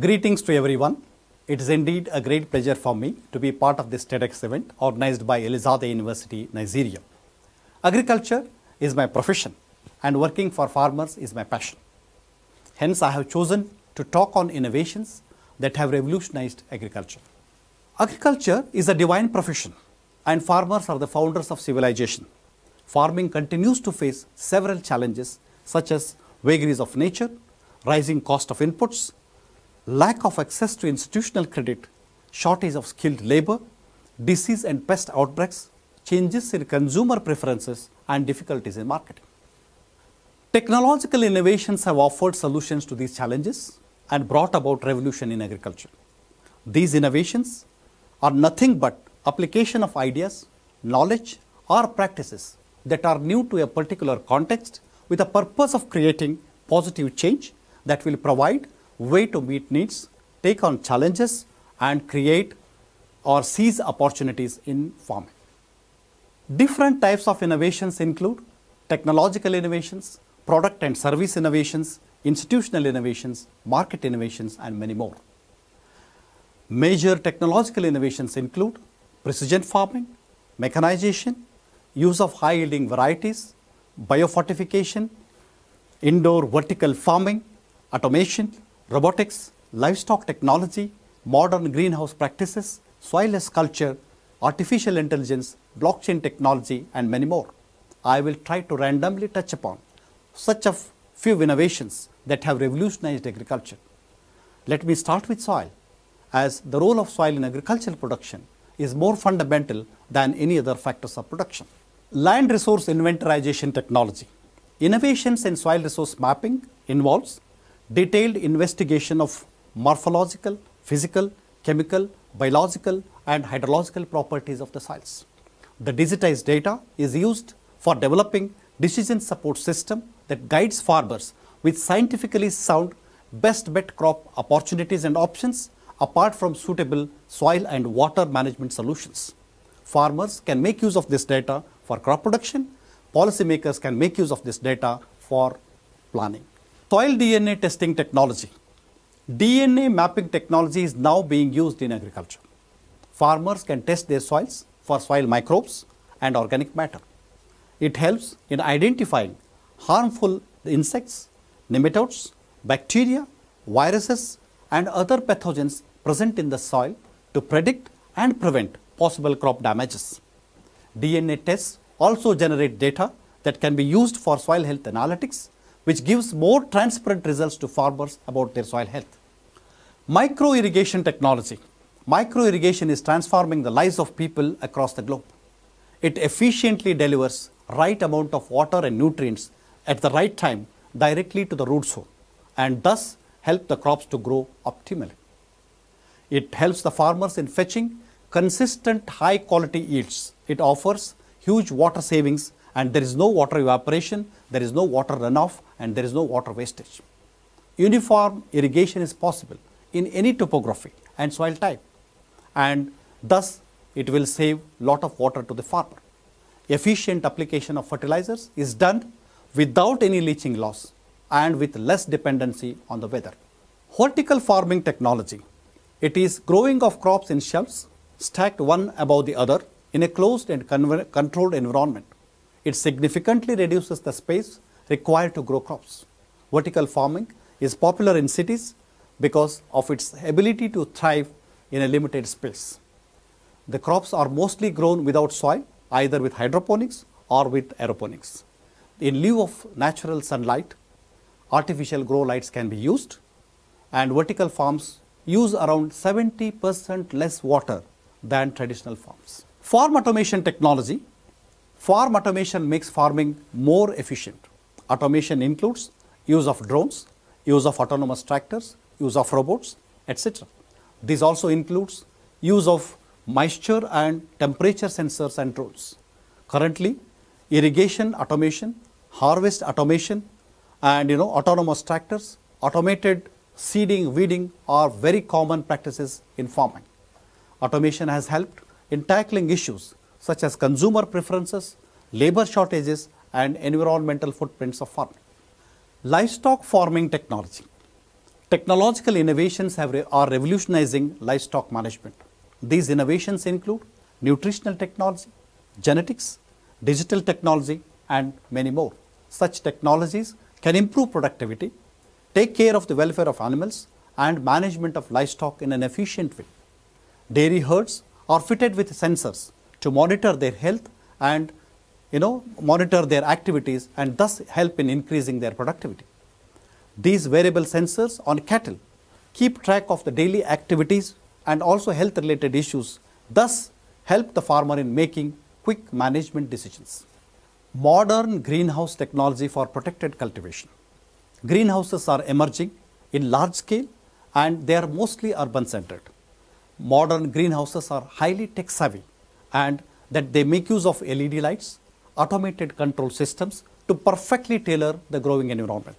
Greetings to everyone. It is indeed a great pleasure for me to be part of this TEDx event organized by Elizade University, Nigeria. Agriculture is my profession and working for farmers is my passion. Hence, I have chosen to talk on innovations that have revolutionized agriculture. Agriculture is a divine profession and farmers are the founders of civilization. Farming continues to face several challenges such as vagaries of nature, rising cost of inputs, lack of access to institutional credit, shortage of skilled labor, disease and pest outbreaks, changes in consumer preferences, and difficulties in marketing. Technological innovations have offered solutions to these challenges and brought about revolution in agriculture. These innovations are nothing but application of ideas, knowledge, or practices that are new to a particular context with the purpose of creating positive change that will provide way to meet needs, take on challenges, and create or seize opportunities in farming. Different types of innovations include technological innovations, product and service innovations, institutional innovations, market innovations, and many more. Major technological innovations include precision farming, mechanization, use of high-yielding varieties, biofortification, indoor vertical farming, automation, robotics, livestock technology, modern greenhouse practices, soilless culture, artificial intelligence, blockchain technology, and many more. I will try to randomly touch upon such a few innovations that have revolutionized agriculture. Let me start with soil, as the role of soil in agricultural production is more fundamental than any other factors of production. Land resource inventorization technology. Innovations in soil resource mapping involves detailed investigation of morphological, physical, chemical, biological and hydrological properties of the soils. The digitized data is used for developing decision support system that guides farmers with scientifically sound best bet crop opportunities and options apart from suitable soil and water management solutions. Farmers can make use of this data for crop production, policymakers can make use of this data for planning soil DNA testing technology. DNA mapping technology is now being used in agriculture. Farmers can test their soils for soil microbes and organic matter. It helps in identifying harmful insects, nematodes, bacteria, viruses and other pathogens present in the soil to predict and prevent possible crop damages. DNA tests also generate data that can be used for soil health analytics which gives more transparent results to farmers about their soil health. Micro irrigation technology. Micro irrigation is transforming the lives of people across the globe. It efficiently delivers right amount of water and nutrients at the right time directly to the root zone and thus help the crops to grow optimally. It helps the farmers in fetching consistent high quality yields. It offers huge water savings and there is no water evaporation there is no water runoff and there is no water wastage. Uniform irrigation is possible in any topography and soil type and thus it will save lot of water to the farmer. Efficient application of fertilizers is done without any leaching loss and with less dependency on the weather. Vertical farming technology. It is growing of crops in shelves stacked one above the other in a closed and controlled environment. It significantly reduces the space required to grow crops. Vertical farming is popular in cities because of its ability to thrive in a limited space. The crops are mostly grown without soil, either with hydroponics or with aeroponics. In lieu of natural sunlight, artificial grow lights can be used and vertical farms use around 70% less water than traditional farms. Farm automation technology Farm automation makes farming more efficient. Automation includes use of drones, use of autonomous tractors, use of robots, etc. This also includes use of moisture and temperature sensors and drones. Currently, irrigation automation, harvest automation and you know autonomous tractors, automated seeding, weeding are very common practices in farming. Automation has helped in tackling issues such as consumer preferences, labor shortages and environmental footprints of farming. Livestock farming technology. Technological innovations re are revolutionizing livestock management. These innovations include nutritional technology, genetics, digital technology and many more. Such technologies can improve productivity, take care of the welfare of animals and management of livestock in an efficient way. Dairy herds are fitted with sensors to monitor their health and you know, monitor their activities and thus help in increasing their productivity. These wearable sensors on cattle keep track of the daily activities and also health related issues, thus help the farmer in making quick management decisions. Modern greenhouse technology for protected cultivation. Greenhouses are emerging in large scale and they are mostly urban centered. Modern greenhouses are highly tech savvy and that they make use of LED lights, automated control systems to perfectly tailor the growing environment.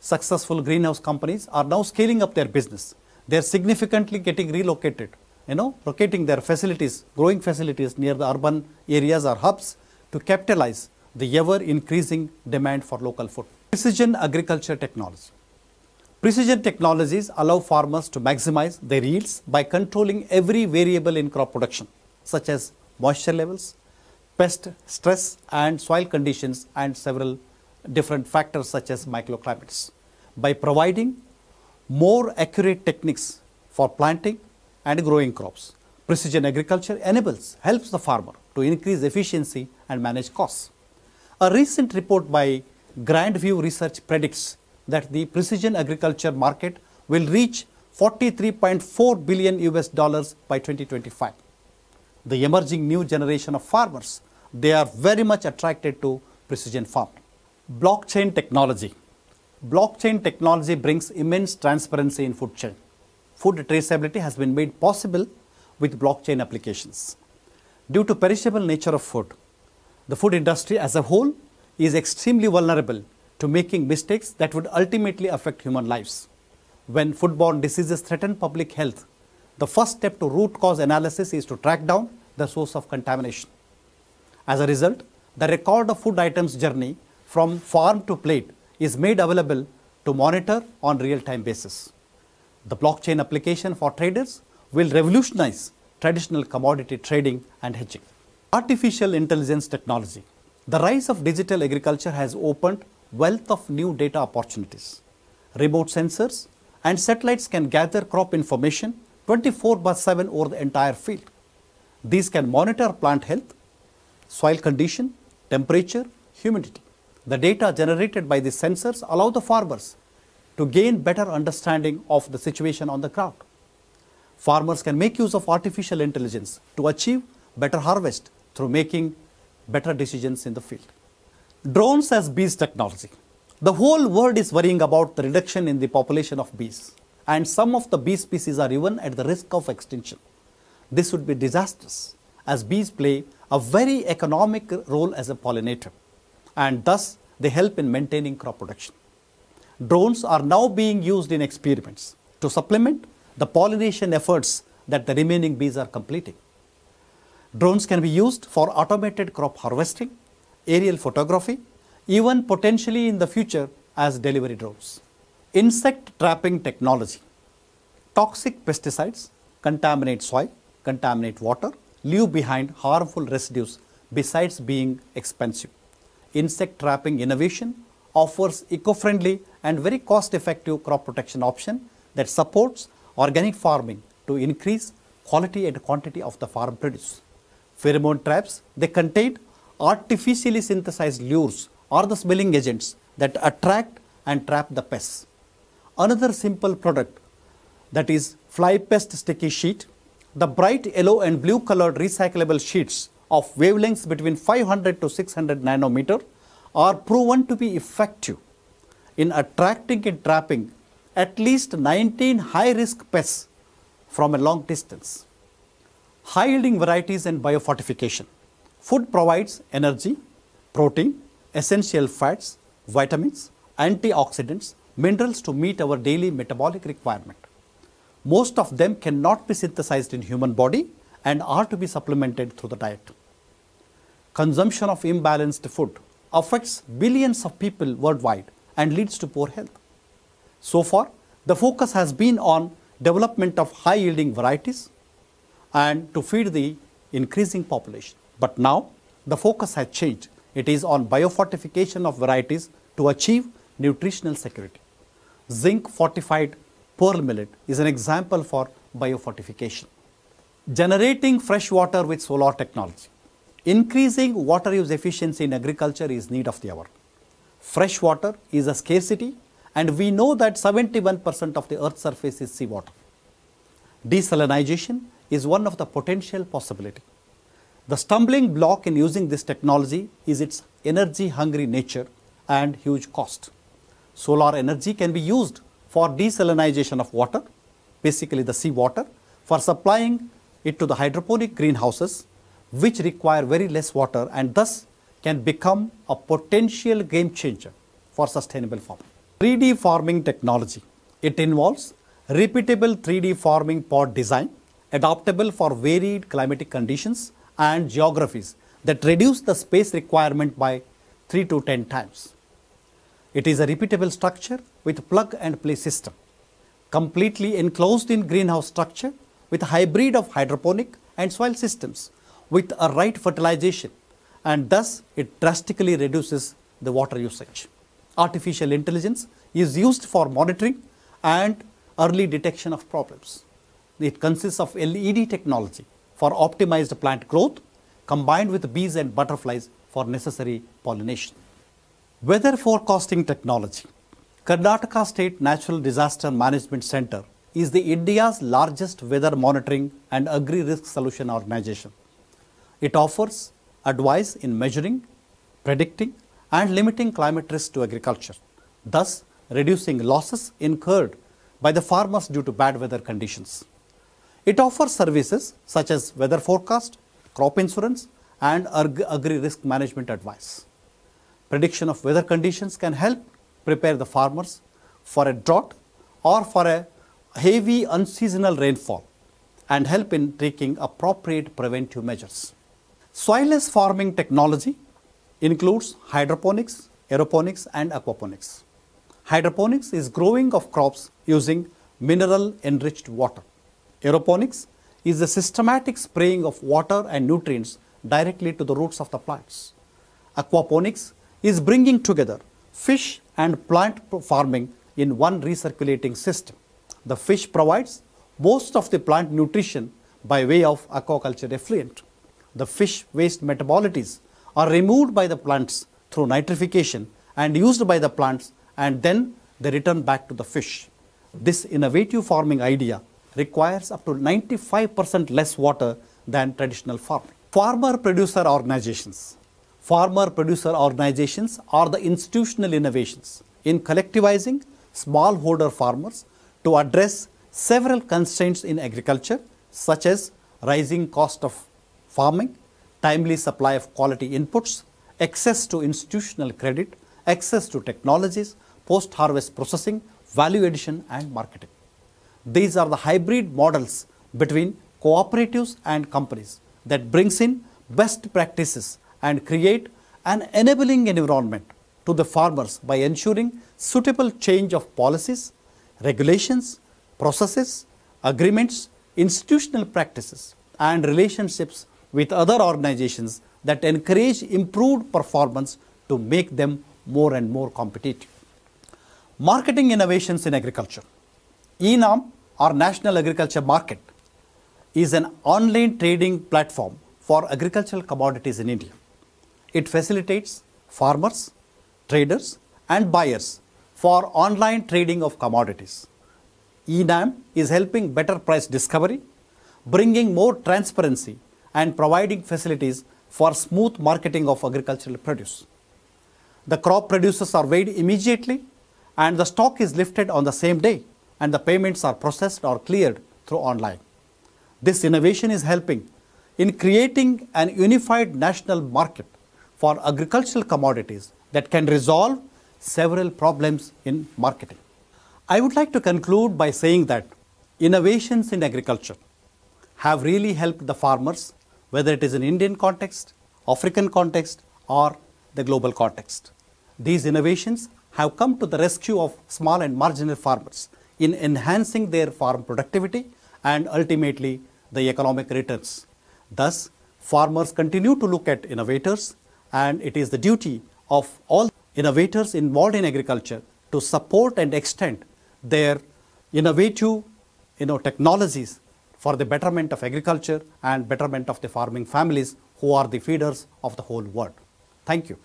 Successful greenhouse companies are now scaling up their business. They are significantly getting relocated, you know, locating their facilities, growing facilities near the urban areas or hubs to capitalize the ever increasing demand for local food. Precision agriculture technology. Precision technologies allow farmers to maximize their yields by controlling every variable in crop production such as moisture levels, pest stress and soil conditions and several different factors such as microclimates by providing more accurate techniques for planting and growing crops. Precision agriculture enables, helps the farmer to increase efficiency and manage costs. A recent report by Grandview Research predicts that the precision agriculture market will reach 43.4 billion US dollars by 2025 the emerging new generation of farmers, they are very much attracted to precision farming. Blockchain technology. Blockchain technology brings immense transparency in food chain. Food traceability has been made possible with blockchain applications. Due to perishable nature of food, the food industry as a whole is extremely vulnerable to making mistakes that would ultimately affect human lives. When foodborne diseases threaten public health, the first step to root cause analysis is to track down the source of contamination. As a result, the record of food items journey from farm to plate is made available to monitor on real-time basis. The blockchain application for traders will revolutionize traditional commodity trading and hedging. Artificial intelligence technology. The rise of digital agriculture has opened wealth of new data opportunities. Remote sensors and satellites can gather crop information 24 by 7 over the entire field. These can monitor plant health, soil condition, temperature, humidity. The data generated by these sensors allow the farmers to gain better understanding of the situation on the ground. Farmers can make use of artificial intelligence to achieve better harvest through making better decisions in the field. Drones as bees technology. The whole world is worrying about the reduction in the population of bees and some of the bee species are even at the risk of extinction. This would be disastrous as bees play a very economic role as a pollinator and thus they help in maintaining crop production. Drones are now being used in experiments to supplement the pollination efforts that the remaining bees are completing. Drones can be used for automated crop harvesting, aerial photography, even potentially in the future as delivery drones insect trapping technology. Toxic pesticides contaminate soil, contaminate water, leave behind harmful residues besides being expensive. Insect trapping innovation offers eco-friendly and very cost-effective crop protection option that supports organic farming to increase quality and quantity of the farm produce. Pheromone traps, they contain artificially synthesized lures or the smelling agents that attract and trap the pests another simple product that is fly pest sticky sheet. The bright yellow and blue colored recyclable sheets of wavelengths between 500 to 600 nanometer are proven to be effective in attracting and trapping at least 19 high-risk pests from a long distance. High-yielding varieties and biofortification. Food provides energy, protein, essential fats, vitamins, antioxidants, minerals to meet our daily metabolic requirement. Most of them cannot be synthesized in human body and are to be supplemented through the diet. Consumption of imbalanced food affects billions of people worldwide and leads to poor health. So far, the focus has been on development of high-yielding varieties and to feed the increasing population. But now, the focus has changed. It is on biofortification of varieties to achieve nutritional security zinc fortified pearl millet is an example for biofortification. Generating fresh water with solar technology. Increasing water use efficiency in agriculture is need of the hour. Fresh water is a scarcity and we know that 71% of the earth's surface is seawater. Desalinization is one of the potential possibility. The stumbling block in using this technology is its energy hungry nature and huge cost solar energy can be used for desalinization of water, basically the sea water, for supplying it to the hydroponic greenhouses, which require very less water and thus can become a potential game changer for sustainable farming. 3D farming technology. It involves repeatable 3D farming pod design, adaptable for varied climatic conditions and geographies that reduce the space requirement by 3 to 10 times. It is a repeatable structure with plug and play system, completely enclosed in greenhouse structure with a hybrid of hydroponic and soil systems with a right fertilization and thus it drastically reduces the water usage. Artificial intelligence is used for monitoring and early detection of problems. It consists of LED technology for optimized plant growth combined with bees and butterflies for necessary pollination. Weather forecasting technology. Karnataka State Natural Disaster Management Center is the India's largest weather monitoring and agri-risk solution organization. It offers advice in measuring, predicting and limiting climate risk to agriculture, thus reducing losses incurred by the farmers due to bad weather conditions. It offers services such as weather forecast, crop insurance and agri-risk management advice. Prediction of weather conditions can help prepare the farmers for a drought or for a heavy unseasonal rainfall and help in taking appropriate preventive measures. Soilless farming technology includes hydroponics, aeroponics and aquaponics. Hydroponics is growing of crops using mineral enriched water. Aeroponics is the systematic spraying of water and nutrients directly to the roots of the plants. Aquaponics is bringing together fish and plant farming in one recirculating system. The fish provides most of the plant nutrition by way of aquaculture effluent. The fish waste metabolites are removed by the plants through nitrification and used by the plants and then they return back to the fish. This innovative farming idea requires up to 95% less water than traditional farming. Farmer producer organizations farmer producer organizations are the institutional innovations in collectivizing smallholder farmers to address several constraints in agriculture, such as rising cost of farming, timely supply of quality inputs, access to institutional credit, access to technologies, post-harvest processing, value addition and marketing. These are the hybrid models between cooperatives and companies that brings in best practices and create an enabling environment to the farmers by ensuring suitable change of policies, regulations, processes, agreements, institutional practices and relationships with other organizations that encourage improved performance to make them more and more competitive. Marketing innovations in agriculture. ENAM our National Agriculture Market is an online trading platform for agricultural commodities in India. It facilitates farmers, traders and buyers for online trading of commodities. ENAM is helping better price discovery, bringing more transparency and providing facilities for smooth marketing of agricultural produce. The crop producers are weighed immediately and the stock is lifted on the same day and the payments are processed or cleared through online. This innovation is helping in creating an unified national market for agricultural commodities that can resolve several problems in marketing. I would like to conclude by saying that innovations in agriculture have really helped the farmers, whether it is in Indian context, African context, or the global context. These innovations have come to the rescue of small and marginal farmers in enhancing their farm productivity and ultimately the economic returns. Thus, farmers continue to look at innovators and it is the duty of all innovators involved in agriculture to support and extend their innovative you know, technologies for the betterment of agriculture and betterment of the farming families who are the feeders of the whole world. Thank you.